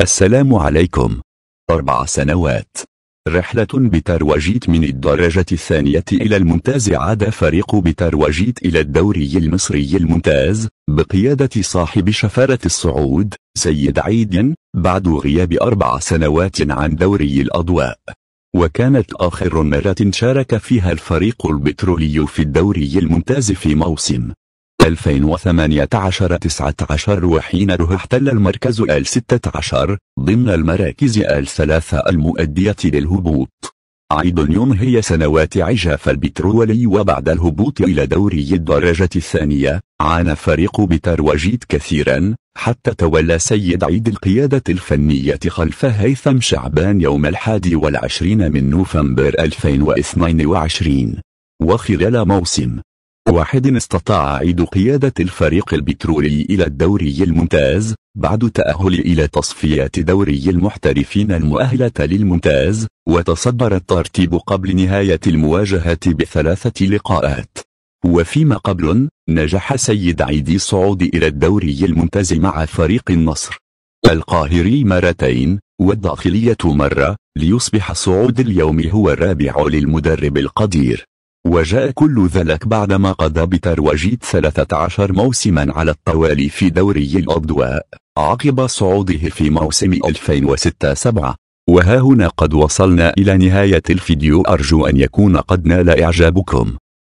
السلام عليكم أربع سنوات رحلة بترواجيت من الدرجة الثانية إلى الممتاز عاد فريق بترواجيت إلى الدوري المصري الممتاز بقيادة صاحب شفرة الصعود سيد عيد بعد غياب أربع سنوات عن دوري الأضواء وكانت آخر مرة شارك فيها الفريق البترولي في الدوري الممتاز في موسم 2018 19 وحينها احتل المركز ال 16 ضمن المراكز الثلاثة المؤدية للهبوط عيد ينهي سنوات عجاف البترولي وبعد الهبوط إلى دوري الدرجة الثانية عانى فريق بتروجيت كثيرا حتى تولى سيد عيد القيادة الفنية خلف هيثم شعبان يوم الحادي والعشرين من نوفمبر 2022 وخلال موسم واحد استطاع عيد قيادة الفريق البترولي إلى الدوري الممتاز بعد تأهل إلى تصفيات دوري المحترفين المؤهلة للممتاز وتصدر الترتيب قبل نهاية المواجهة بثلاثة لقاءات وفيما قبل نجح سيد عيدي الصعود إلى الدوري الممتاز مع فريق النصر القاهري مرتين والداخلية مرة ليصبح صعود اليوم هو الرابع للمدرب القدير وجاء كل ذلك بعدما قضى وجيت 13 موسما على التوالي في دوري الأضواء عقب صعوده في موسم 2006-7 وها هنا قد وصلنا إلى نهاية الفيديو أرجو أن يكون قد نال إعجابكم